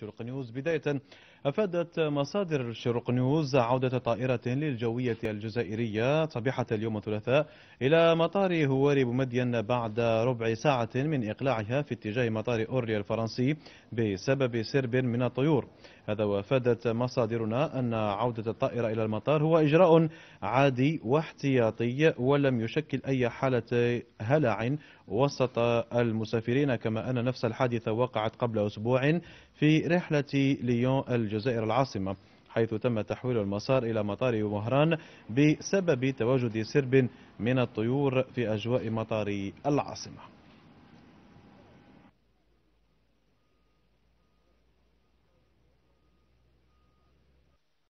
شروق نيوز بداية أفادت مصادر شروق نيوز عودة طائرة للجوية الجزائرية صباحة اليوم الثلاثاء إلى مطار هواري بومدين بعد ربع ساعة من إقلاعها في اتجاه مطار أوريا الفرنسي بسبب سرب من الطيور هذا وأفادت مصادرنا أن عودة الطائرة إلى المطار هو إجراء عادي واحتياطي ولم يشكل أي حالة هلع وسط المسافرين كما أن نفس الحادثة وقعت قبل أسبوع في رحلة ليون الجزائر العاصمة حيث تم تحويل المسار إلى مطار وهران بسبب تواجد سرب من الطيور في أجواء مطار العاصمة